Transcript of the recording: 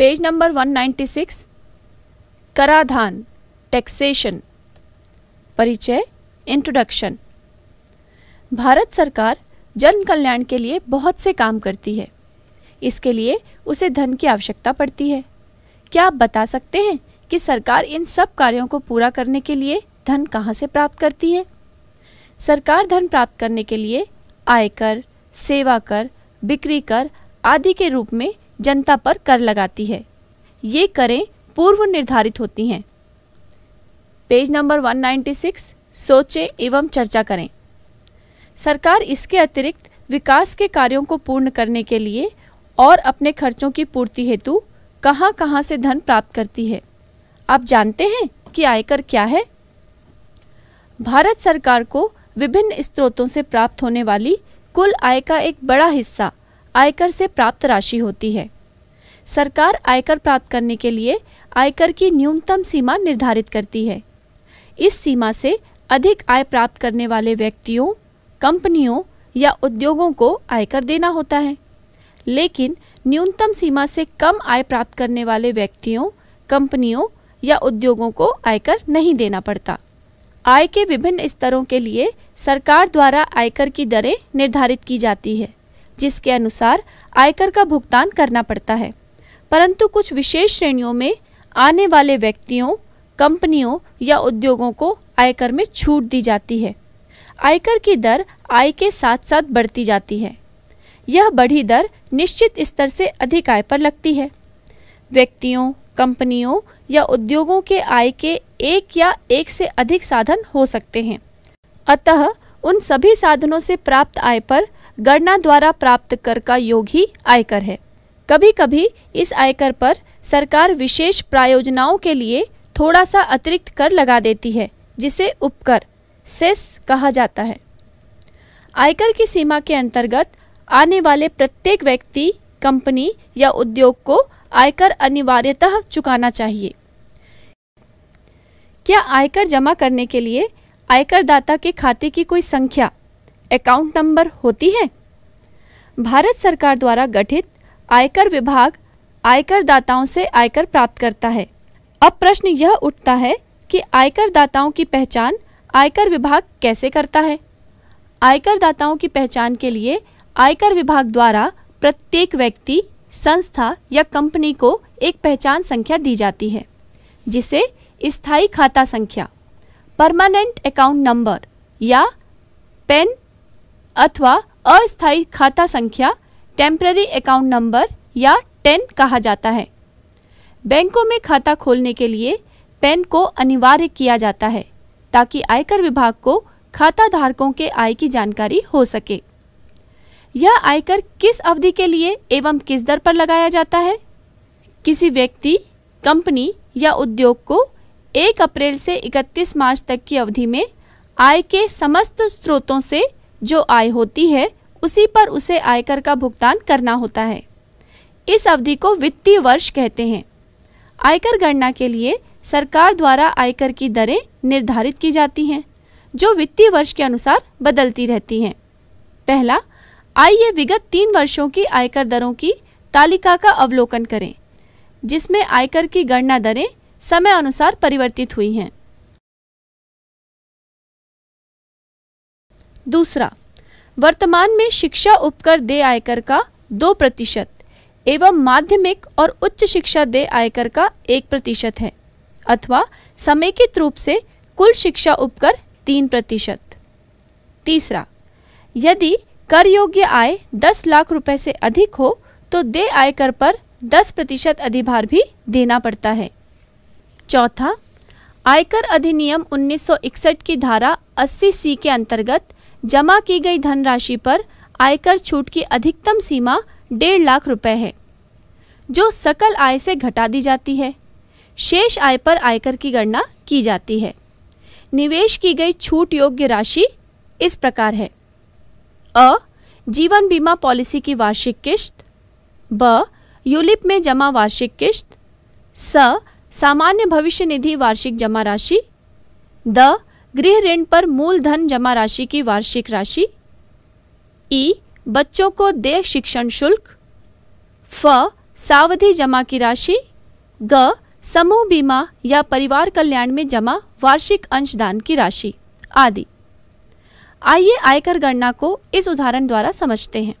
page number 196 कराधान taxation परिचय introduction Bharat सरकार जन कल्याण के लिए बहुत से काम करती है इसके लिए उसे धन की आवश्यकता पड़ती है क्या आप बता सकते हैं कि सरकार इन सब कार्यों को पूरा करने के लिए धन कहाँ से प्राप्त करती है सरकार धन प्राप्त करने के लिए आयकर सेवा कर बिक्री कर आदि के रूप में जनता पर कर लगाती है ये करें पूर्व निर्धारित होती हैं पेज नंबर 196 सोचें एवं चर्चा करें सरकार इसके अतिरिक्त विकास के कार्यों को पूर्ण करने के लिए और अपने खर्चों की पूर्ति हेतु कहाँ कहां से धन प्राप्त करती है आप जानते हैं कि आयकर क्या है भारत सरकार को विभिन्न स्रोतों से प्राप्त होने वाली कुल आय का एक बड़ा हिस्सा आयकर से प्राप्त राशि होती है सरकार आयकर प्राप्त करने के लिए आयकर की न्यूनतम सीमा निर्धारित करती है इस सीमा से अधिक आय प्राप्त करने वाले व्यक्तियों कंपनियों या उद्योगों को आयकर देना होता है लेकिन न्यूनतम सीमा से कम आय प्राप्त करने वाले व्यक्तियों कंपनियों या उद्योगों को आयकर नहीं देना पड़ता आय के विभिन्न स्तरों के लिए सरकार द्वारा आयकर की दरें निर्धारित की जाती है जिसके अनुसार आयकर का भुगतान करना पड़ता है परंतु कुछ विशेष श्रेणियों में आने वाले व्यक्तियों कंपनियों या उद्योगों को आयकर में छूट दी जाती है आयकर की दर आय के साथ साथ बढ़ती जाती है यह बढ़ी दर निश्चित स्तर से अधिक आय पर लगती है व्यक्तियों कंपनियों या उद्योगों के आय के एक या एक से अधिक साधन हो सकते हैं अतः उन सभी साधनों से प्राप्त आय पर गणना द्वारा प्राप्त कर का योग ही आयकर है कभी कभी इस आयकर पर सरकार विशेष प्रायोजनाओं के लिए थोड़ा सा अतिरिक्त कर लगा देती है जिसे उपकर सेस कहा जाता है आयकर की सीमा के अंतर्गत आने वाले प्रत्येक व्यक्ति कंपनी या उद्योग को आयकर अनिवार्यतः चुकाना चाहिए क्या आयकर जमा करने के लिए आयकरदाता के खाते की कोई संख्या अकाउंट नंबर होती है भारत सरकार द्वारा गठित आयकर विभाग आयकर दाताओं से आयकर प्राप्त करता है अब प्रश्न यह उठता है कि आयकर दाताओं की पहचान आयकर विभाग कैसे करता है आयकर दाताओं की पहचान के लिए आयकर विभाग द्वारा प्रत्येक व्यक्ति संस्था या कंपनी को एक पहचान संख्या दी जाती है जिसे स्थायी खाता संख्या परमानेंट अकाउंट नंबर या पेन अथवा अस्थायी खाता संख्या टेम्प्ररी अकाउंट नंबर या टेन कहा जाता है बैंकों में खाता खोलने के लिए पेन को अनिवार्य किया जाता है ताकि आयकर विभाग को खाता धारकों के आय की जानकारी हो सके यह आयकर किस अवधि के लिए एवं किस दर पर लगाया जाता है किसी व्यक्ति कंपनी या उद्योग को 1 अप्रैल से 31 मार्च तक की अवधि में आय के समस्त स्रोतों से जो आय होती है उसी पर उसे आयकर का भुगतान करना होता है इस अवधि को वित्तीय वर्ष कहते हैं आयकर गणना के लिए सरकार द्वारा आयकर की दरें निर्धारित की जाती हैं जो वित्तीय वर्ष के अनुसार बदलती रहती हैं पहला आइए विगत तीन वर्षों की आयकर दरों की तालिका का अवलोकन करें जिसमें आयकर की गणना दरें समय अनुसार परिवर्तित हुई हैं दूसरा वर्तमान में शिक्षा उपकर दे आयकर का दो प्रतिशत एवं माध्यमिक और उच्च शिक्षा दे आयकर का एक प्रतिशत है अथवा समेकित रूप से कुल शिक्षा उपकर तीन प्रतिशत तीसरा यदि कर योग्य आय दस लाख रुपए से अधिक हो तो दे आयकर पर दस प्रतिशत अधिभार भी देना पड़ता है चौथा आयकर अधिनियम 1961 की धारा 80 सी के अंतर्गत जमा की गई धनराशि पर आयकर छूट की अधिकतम सीमा डेढ़ लाख रुपए है जो सकल आय से घटा दी जाती है शेष आय पर आयकर की गणना की जाती है निवेश की गई छूट योग्य राशि इस प्रकार है अ जीवन बीमा पॉलिसी की वार्षिक किश्त ब यूलिप में जमा वार्षिक किश्त स सामान्य भविष्य निधि वार्षिक जमा राशि द गृह ऋण पर मूलधन जमा राशि की वार्षिक राशि ई बच्चों को देह शिक्षण शुल्क फ सावधि जमा की राशि ग समूह बीमा या परिवार कल्याण में जमा वार्षिक अंशदान की राशि आदि आइए आयकर गणना को इस उदाहरण द्वारा समझते हैं